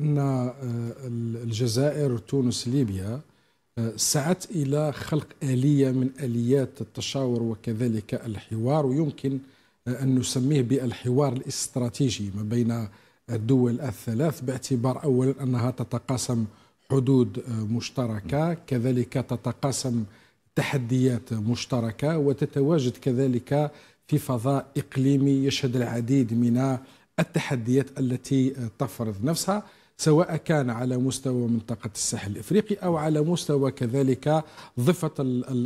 أن آه، الجزائر تونس ليبيا آه، سعت إلى خلق آلية من آليات التشاور وكذلك الحوار ويمكن آه، أن نسميه بالحوار الاستراتيجي ما بين الدول الثلاث باعتبار أولا أنها تتقاسم حدود مشتركة كذلك تتقاسم تحديات مشتركة وتتواجد كذلك في فضاء إقليمي يشهد العديد من التحديات التي تفرض نفسها سواء كان على مستوى منطقة الساحل الإفريقي أو على مستوى كذلك ضفة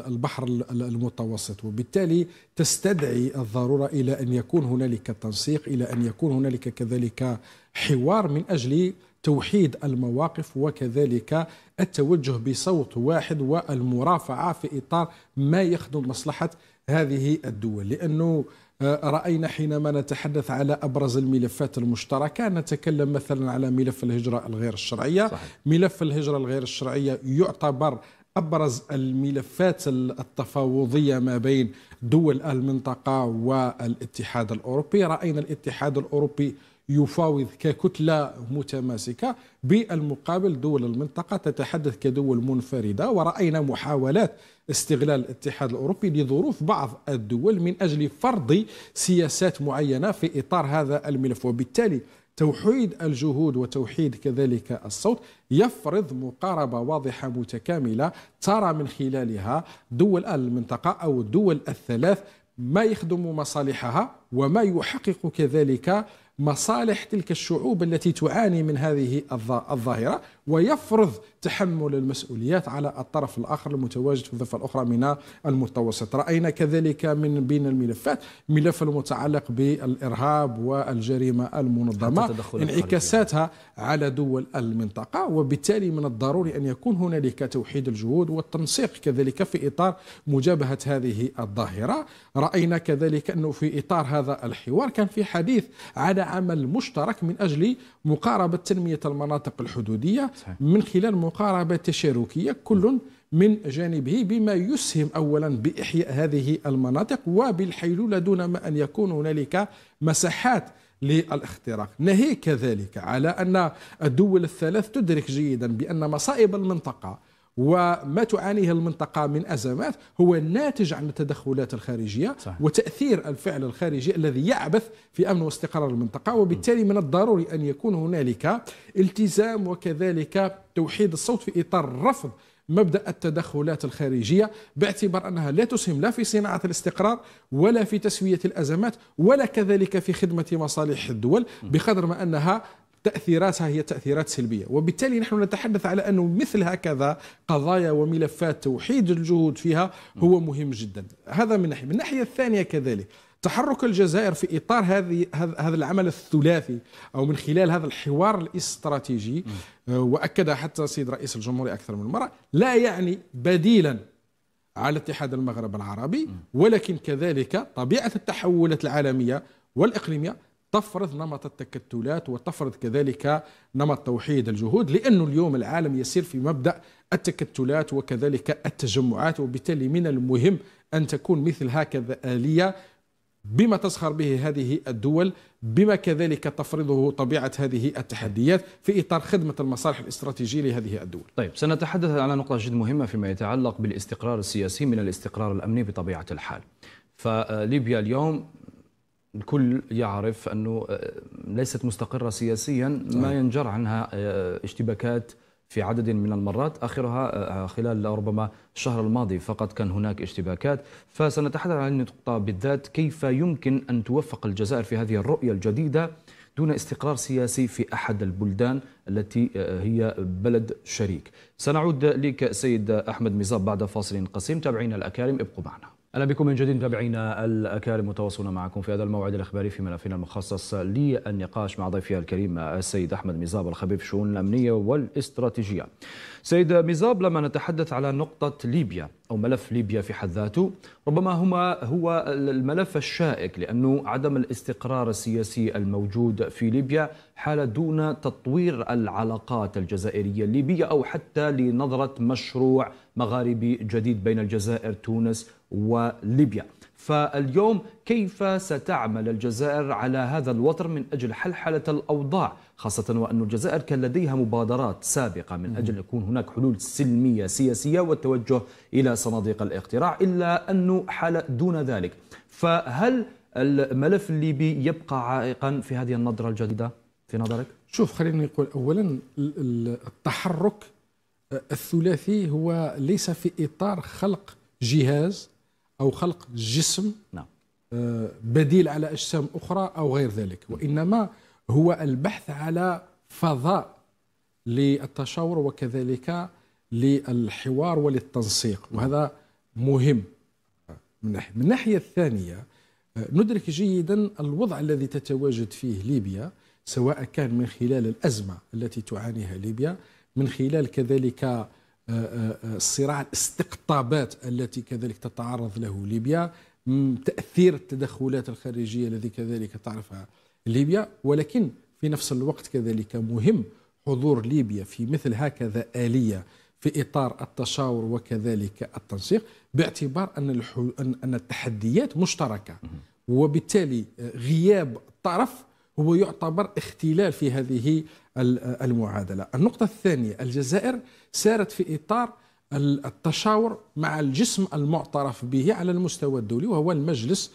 البحر المتوسط وبالتالي تستدعي الضرورة إلى أن يكون هنالك تنسيق إلى أن يكون هنالك كذلك حوار من أجل توحيد المواقف وكذلك التوجه بصوت واحد والمرافعة في إطار ما يخدم مصلحة هذه الدول لأنه راينا حينما نتحدث على ابرز الملفات المشتركه نتكلم مثلا على ملف الهجره الغير الشرعيه صحيح. ملف الهجره الغير الشرعيه يعتبر ابرز الملفات التفاوضيه ما بين دول المنطقه والاتحاد الاوروبي راينا الاتحاد الاوروبي يفاوض ككتلة متماسكة بالمقابل دول المنطقة تتحدث كدول منفردة ورأينا محاولات استغلال الاتحاد الأوروبي لظروف بعض الدول من أجل فرض سياسات معينة في إطار هذا الملف وبالتالي توحيد الجهود وتوحيد كذلك الصوت يفرض مقاربة واضحة متكاملة ترى من خلالها دول المنطقة أو الدول الثلاث ما يخدم مصالحها وما يحقق كذلك مصالح تلك الشعوب التي تعاني من هذه الظاهره ويفرض تحمل المسؤوليات على الطرف الاخر المتواجد في الضفه الاخرى من المتوسط راينا كذلك من بين الملفات ملف المتعلق بالارهاب والجريمه المنظمه انعكاساتها على دول المنطقه وبالتالي من الضروري ان يكون هنالك توحيد الجهود والتنسيق كذلك في اطار مجابهه هذه الظاهره راينا كذلك انه في اطار هذا الحوار كان في حديث على عمل مشترك من اجل مقاربه تنميه المناطق الحدوديه صحيح. من خلال مقاربة تشاركية كل من جانبه بما يسهم أولا بإحياء هذه المناطق وبالحيلولة دون ما أن يكون هنالك مساحات للاختراق ناهيك كذلك على أن الدول الثلاث تدرك جيدا بأن مصائب المنطقة وما تعانيه المنطقة من أزمات هو ناتج عن التدخلات الخارجية صحيح. وتأثير الفعل الخارجي الذي يعبث في أمن واستقرار المنطقة وبالتالي من الضروري أن يكون هنالك التزام وكذلك توحيد الصوت في إطار رفض مبدا التدخلات الخارجيه باعتبار انها لا تسهم لا في صناعه الاستقرار ولا في تسويه الازمات ولا كذلك في خدمه مصالح الدول بقدر ما انها تأثيراتها هي تأثيرات سلبية وبالتالي نحن نتحدث على أنه مثل هكذا قضايا وملفات توحيد الجهود فيها هو مهم جدا هذا من ناحية من الناحية الثانية كذلك تحرك الجزائر في اطار هذه هذا العمل الثلاثي او من خلال هذا الحوار الاستراتيجي آه، واكد حتى سيد رئيس الجمهوريه اكثر من مره لا يعني بديلا على اتحاد المغرب العربي ولكن كذلك طبيعه التحولات العالميه والاقليميه تفرض نمط التكتلات وتفرض كذلك نمط توحيد الجهود لأن اليوم العالم يسير في مبدأ التكتلات وكذلك التجمعات وبالتالي من المهم أن تكون مثل هكذا آلية بما تسخر به هذه الدول بما كذلك تفرضه طبيعة هذه التحديات في إطار خدمة المصالح الاستراتيجية لهذه الدول طيب سنتحدث على نقطة جد مهمة فيما يتعلق بالاستقرار السياسي من الاستقرار الأمني بطبيعة الحال فليبيا اليوم الكل يعرف أنه آه، ليست مستقرة سياسيا ما نعم. ينجر عنها آه، اشتباكات في عدد من المرات آخرها آه، خلال ربما الشهر الماضي فقط كان هناك اشتباكات فسنتحدث عن النقطة بالذات كيف يمكن أن توفق الجزائر في هذه الرؤية الجديدة دون استقرار سياسي في أحد البلدان التي هي بلد شريك سنعود لك سيد أحمد مزاب بعد فاصل قصير تابعينا الأكارم ابقوا معنا اهلا بكم من جديد متابعينا الاكارم متواصلون معكم في هذا الموعد الاخباري في ملفنا المخصص للنقاش مع ضيفي الكريم السيد احمد مزاب الخبير في الشؤون الامنيه والاستراتيجيه. سيد مزاب لما نتحدث على نقطه ليبيا او ملف ليبيا في حد ذاته ربما هما هو الملف الشائك لانه عدم الاستقرار السياسي الموجود في ليبيا حال دون تطوير العلاقات الجزائريه الليبيه او حتى لنظره مشروع مغاربي جديد بين الجزائر تونس وليبيا فاليوم كيف ستعمل الجزائر على هذا الوتر من أجل حلحلة الأوضاع خاصة وأن الجزائر كان لديها مبادرات سابقة من أجل يكون هناك حلول سلمية سياسية والتوجه إلى صناديق الاقتراع إلا أنه حال دون ذلك فهل الملف الليبي يبقى عائقا في هذه النظرة الجديدة في نظرك؟ شوف خليني أقول أولا التحرك الثلاثي هو ليس في إطار خلق جهاز أو خلق جسم نعم. آه، بديل على أجسام أخرى أو غير ذلك وإنما هو البحث على فضاء للتشاور وكذلك للحوار وللتنسيق وهذا مهم من ناحية من الناحية الثانية آه، ندرك جيدا الوضع الذي تتواجد فيه ليبيا سواء كان من خلال الأزمة التي تعانيها ليبيا من خلال كذلك الصراع آه، آه، الاستقطابات التي كذلك تتعرض له ليبيا تأثير التدخلات الخارجية الذي كذلك تعرفها ليبيا ولكن في نفس الوقت كذلك مهم حضور ليبيا في مثل هكذا آلية في إطار التشاور وكذلك التنسيق باعتبار أن أن التحديات مشتركة وبالتالي غياب طرف هو يعتبر اختلال في هذه المعادلة النقطة الثانية الجزائر سارت في إطار التشاور مع الجسم المعترف به على المستوى الدولي وهو المجلس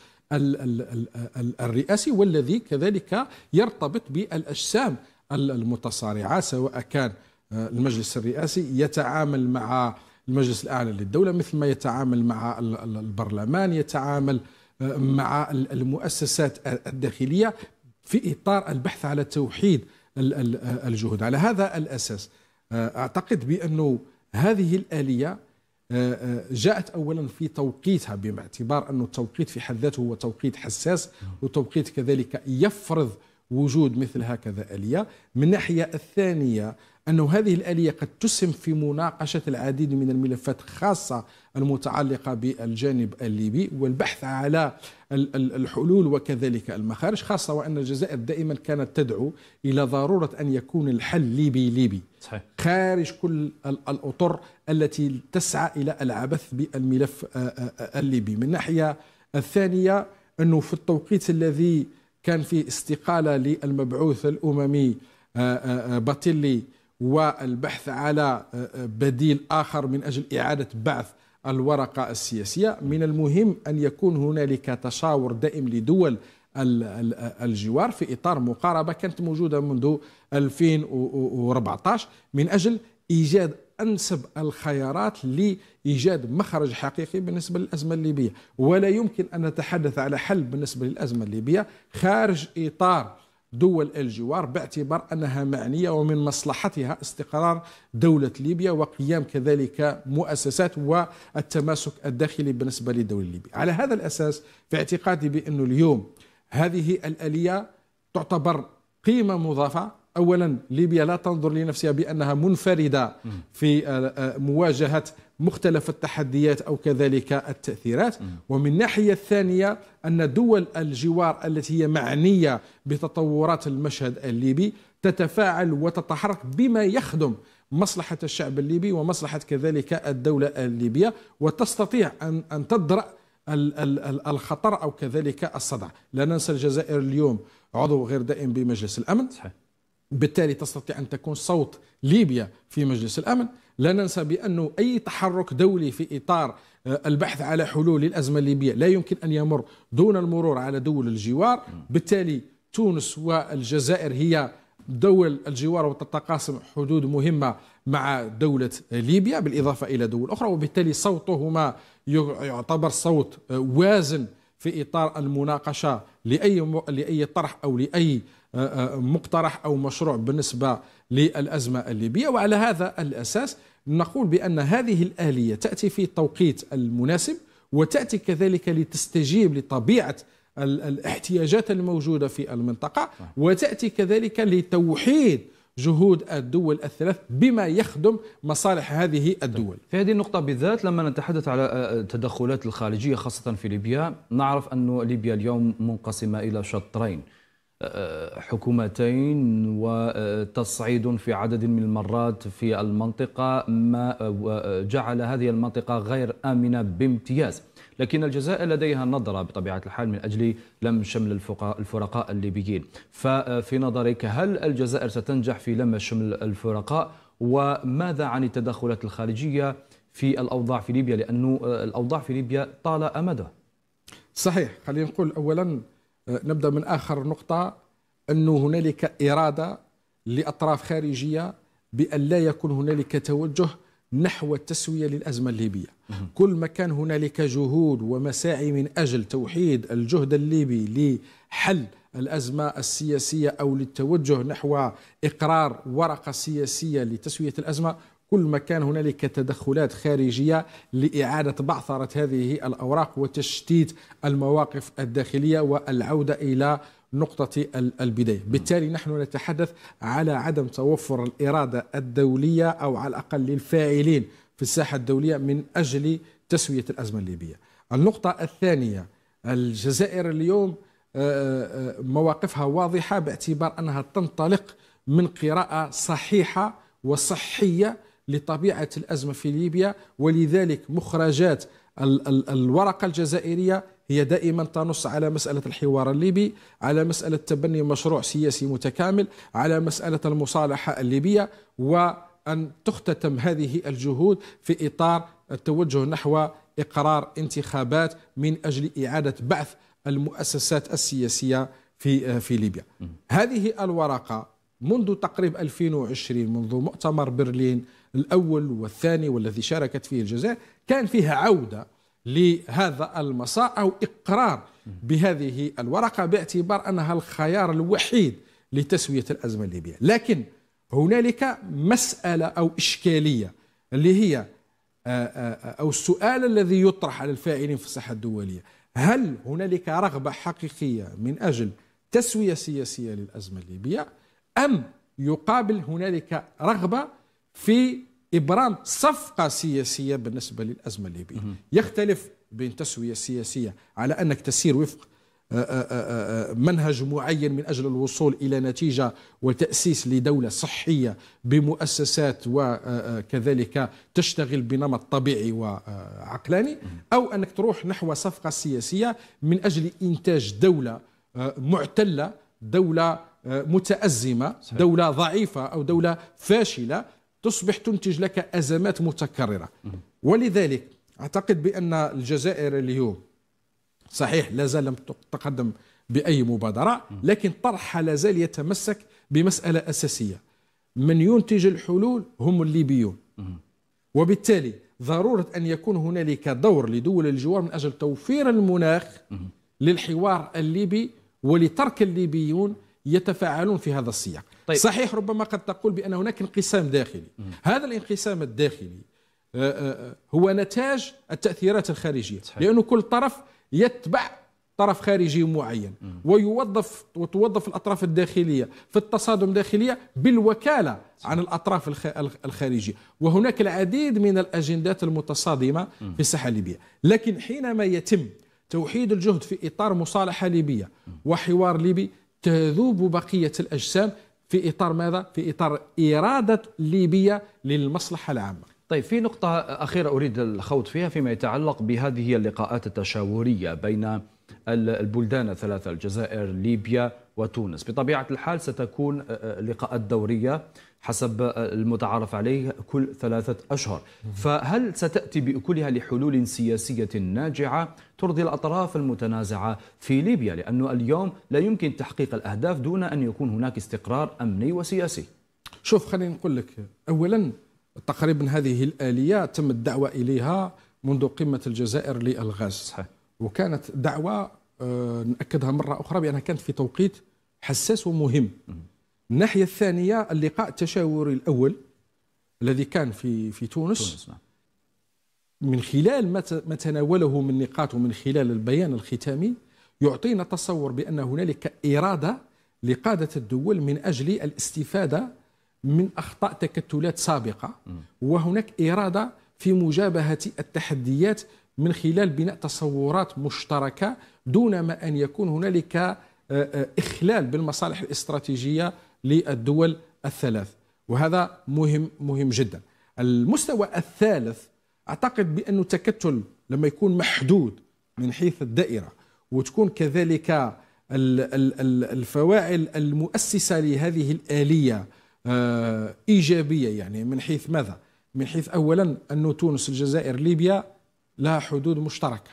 الرئاسي والذي كذلك يرتبط بالأجسام المتصارعة سواء كان آه، المجلس الرئاسي يتعامل مع المجلس الأعلى للدولة مثل ما يتعامل مع البرلمان يتعامل آه، مع المؤسسات الداخلية في إطار البحث على توحيد الجهود على هذا الأساس آه، أعتقد بأنه هذه الآلية آه، آه، جاءت اولا في توقيتها باعتبار أن التوقيت في حد ذاته هو توقيت حساس نعم. وتوقيت كذلك يفرض وجود مثل هكذا آلية من ناحية الثانية أن هذه الآلية قد تسهم في مناقشة العديد من الملفات خاصة المتعلقة بالجانب الليبي والبحث على الحلول وكذلك المخارج خاصة وأن الجزائر دائما كانت تدعو إلى ضرورة أن يكون الحل ليبي ليبي صحيح. خارج كل الأطر التي تسعى إلى العبث بالملف الليبي من ناحية الثانية أنه في التوقيت الذي كان فيه استقالة للمبعوث الأممي باتيلي والبحث على بديل آخر من أجل إعادة بعث الورقة السياسية من المهم أن يكون هنالك تشاور دائم لدول الجوار في إطار مقاربة كانت موجودة منذ 2014 من أجل إيجاد أنسب الخيارات لإيجاد مخرج حقيقي بالنسبة للأزمة الليبية ولا يمكن أن نتحدث على حل بالنسبة للأزمة الليبية خارج إطار دول الجوار باعتبار أنها معنية ومن مصلحتها استقرار دولة ليبيا وقيام كذلك مؤسسات والتماسك الداخلي بالنسبة للدولة الليبية على هذا الأساس في اعتقادي بأنه اليوم هذه الآلية تعتبر قيمة مضافة اولا ليبيا لا تنظر لنفسها بانها منفرده في آه، آه، مواجهه مختلف التحديات او كذلك التاثيرات ومن الناحيه الثانيه ان دول الجوار التي هي معنيه بتطورات المشهد الليبي تتفاعل وتتحرك بما يخدم مصلحه الشعب الليبي ومصلحه كذلك الدوله الليبيه وتستطيع ان ان تدرأ الخطر او كذلك الصدع، لا ننسى الجزائر اليوم عضو غير دائم بمجلس الامن صحيح. بالتالي تستطيع أن تكون صوت ليبيا في مجلس الأمن لا ننسى بأنه أي تحرك دولي في إطار آه، البحث على حلول للأزمة الليبية لا يمكن أن يمر دون المرور على دول الجوار بالتالي تونس والجزائر هي دول الجوار وتتقاسم حدود مهمة مع دولة ليبيا بالإضافة إلى دول أخرى وبالتالي صوتهما يعتبر صوت آه، وازن في اطار المناقشه لاي لاي طرح او لاي آه، آه، مقترح او مشروع بالنسبه للازمه الليبيه وعلى هذا الاساس نقول بان هذه الاليه تاتي في التوقيت المناسب وتاتي كذلك لتستجيب لطبيعه الاحتياجات الموجوده في المنطقه وتاتي كذلك لتوحيد جهود الدول الثلاث بما يخدم مصالح هذه الدول في هذه النقطة بالذات لما نتحدث على آه، آه، التدخلات الخارجية خاصة في ليبيا نعرف أن ليبيا اليوم منقسمة إلى شطرين آه، حكومتين وتصعيد في عدد من المرات في المنطقة ما جعل هذه المنطقة غير آمنة بامتياز لكن الجزائر لديها نظرة بطبيعة الحال من أجل لم شمل الفرقاء الليبيين ففي نظرك هل الجزائر ستنجح في لم شمل الفرقاء وماذا عن التدخلات الخارجية في الأوضاع في ليبيا لأن آه، الأوضاع في ليبيا طال أمده صحيح خلينا نقول أولا آه، نبدأ من آخر نقطة أنه هنالك إرادة لأطراف خارجية بأن لا يكون هنالك توجه نحو التسوية للأزمة الليبية كل ما كان هنالك جهود ومساعي من أجل توحيد الجهد الليبي لحل الأزمة السياسية أو للتوجه نحو إقرار ورقة سياسية لتسوية الأزمة كل ما كان هنالك تدخلات خارجية لإعادة بعثرة هذه الأوراق وتشتيت المواقف الداخلية والعودة إلى نقطة البداية بالتالي نحن نتحدث على عدم توفر الإرادة الدولية أو على الأقل للفاعلين في الساحة الدولية من أجل تسوية الأزمة الليبية النقطة الثانية الجزائر اليوم آه، آه، مواقفها واضحة باعتبار أنها تنطلق من قراءة صحيحة وصحية لطبيعة الأزمة في ليبيا ولذلك مخرجات الورقة الجزائرية هي دائما تنص على مسألة الحوار الليبي على مسألة تبني مشروع سياسي متكامل على مسألة المصالحة الليبية و أن تختتم هذه الجهود في إطار التوجه نحو إقرار انتخابات من أجل إعادة بعث المؤسسات السياسية في آه، في ليبيا هذه الورقة منذ تقريب 2020 منذ مؤتمر برلين الأول والثاني والذي شاركت فيه الجزائر كان فيها عودة لهذا المساء أو إقرار بهذه الورقة باعتبار أنها الخيار الوحيد لتسوية الأزمة الليبية لكن هنالك مسألة أو إشكالية اللي هي آه، آه، آه، أو السؤال الذي يطرح على الفاعلين في الصحة الدولية هل هنالك رغبة حقيقية من أجل تسوية سياسية للأزمة الليبية أم يقابل هنالك رغبة في إبرام صفقة سياسية بالنسبة للأزمة الليبية يختلف بين تسوية سياسية على أنك تسير وفق آه، آه، آه، منهج معين من أجل الوصول إلى نتيجة وتأسيس لدولة صحية بمؤسسات وكذلك تشتغل بنمط طبيعي وعقلاني أو أنك تروح نحو صفقة سياسية من أجل إنتاج دولة معتلة دولة متأزمة دولة ضعيفة أو دولة فاشلة تصبح تنتج لك أزمات متكررة ولذلك أعتقد بأن الجزائر اليوم صحيح لا زال لم تقدم باي مبادره لكن طرحها لا زال يتمسك بمساله اساسيه من ينتج الحلول هم الليبيون وبالتالي ضروره ان يكون هنالك دور لدول الجوار من اجل توفير المناخ للحوار الليبي ولترك الليبيون يتفاعلون في هذا السياق طيب. صحيح ربما قد تقول بأن هناك انقسام داخلي هذا الانقسام الداخلي آه، آه، آه، هو نتاج التأثيرات الخارجية صحيح. لأنه كل طرف يتبع طرف خارجي معين ويوظف وتوظف الاطراف الداخليه في التصادم الداخليه بالوكاله عن الاطراف الخارجيه وهناك العديد من الاجندات المتصادمه في الساحه الليبيه لكن حينما يتم توحيد الجهد في اطار مصالحه ليبيه وحوار ليبي تذوب بقيه الاجسام في اطار ماذا في اطار اراده ليبيه للمصلحه العامه طيب في نقطة أخيرة أريد الخوض فيها فيما يتعلق بهذه اللقاءات التشاورية بين البلدان الثلاثة الجزائر ليبيا وتونس بطبيعة الحال ستكون آه، آه، لقاءات دورية حسب آه، المتعارف عليه كل ثلاثة أشهر فهل ستأتي بأكلها لحلول سياسية ناجعة ترضي الأطراف المتنازعة في ليبيا لأنه اليوم لا يمكن تحقيق الأهداف دون أن يكون هناك استقرار أمني وسياسي شوف خليني نقول لك أولا تقريبا هذه الآلية تم الدعوة إليها منذ قمة الجزائر للغاز صحيح. وكانت دعوة آه، نأكدها مرة أخرى بأنها كانت في توقيت حساس ومهم الناحية الثانية اللقاء التشاوري الأول الذي كان في في تونس, تونس. نعم. من خلال ما تناوله من نقاط ومن خلال البيان الختامي يعطينا تصور بأن هنالك إرادة لقادة الدول من أجل الاستفادة من اخطاء تكتلات سابقه وهناك اراده في مجابهه التحديات من خلال بناء تصورات مشتركه دون ما ان يكون هنالك آه، آه، اخلال بالمصالح الاستراتيجيه للدول الثلاث وهذا مهم مهم جدا المستوى الثالث اعتقد بانه التكتل لما يكون محدود من حيث الدائره وتكون كذلك الفواعل المؤسسه لهذه الاليه آه، إيجابية يعني من حيث ماذا؟ من حيث أولا أن تونس الجزائر ليبيا لها حدود مشتركة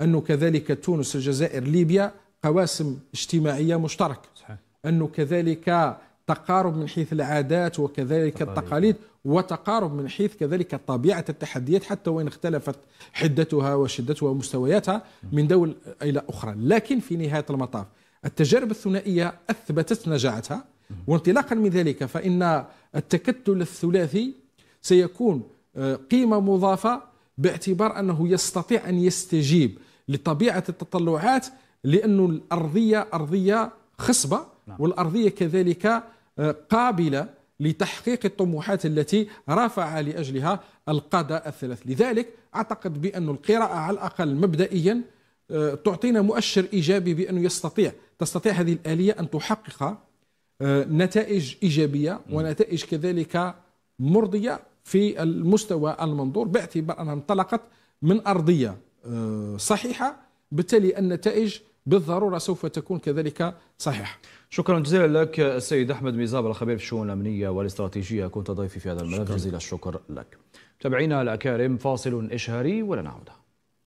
أنه كذلك تونس الجزائر ليبيا قواسم اجتماعية مشتركة صحيح. أنه كذلك تقارب من حيث العادات وكذلك التقاليد وتقارب من حيث كذلك طبيعة التحديات حتى وإن اختلفت حدتها وشدتها ومستوياتها من دول إلى أخرى لكن في نهاية المطاف التجارب الثنائية أثبتت نجاعتها وانطلاقا من ذلك فإن التكتل الثلاثي سيكون آه، قيمة مضافة باعتبار أنه يستطيع أن يستجيب لطبيعة التطلعات لأن الأرضية أرضية خصبة نعم. والأرضية كذلك آه، قابلة لتحقيق الطموحات التي رافع لأجلها القادة الثلاث لذلك أعتقد بأن القراءة على الأقل مبدئيا آه، تعطينا مؤشر إيجابي بأنه يستطيع تستطيع هذه الآلية أن تحقق آه، نتائج ايجابيه ونتائج كذلك مرضيه في المستوى المنظور باعتبار انها انطلقت من ارضيه آه، صحيحه بالتالي النتائج بالضروره سوف تكون كذلك صحيحه. شكرا جزيلا لك السيد احمد ميزاب الخبير في الشؤون الامنيه والاستراتيجيه كنت ضيفي في هذا الملف جزيل الشكر لك. تابعينا الاكارم فاصل اشهاري ولنعود.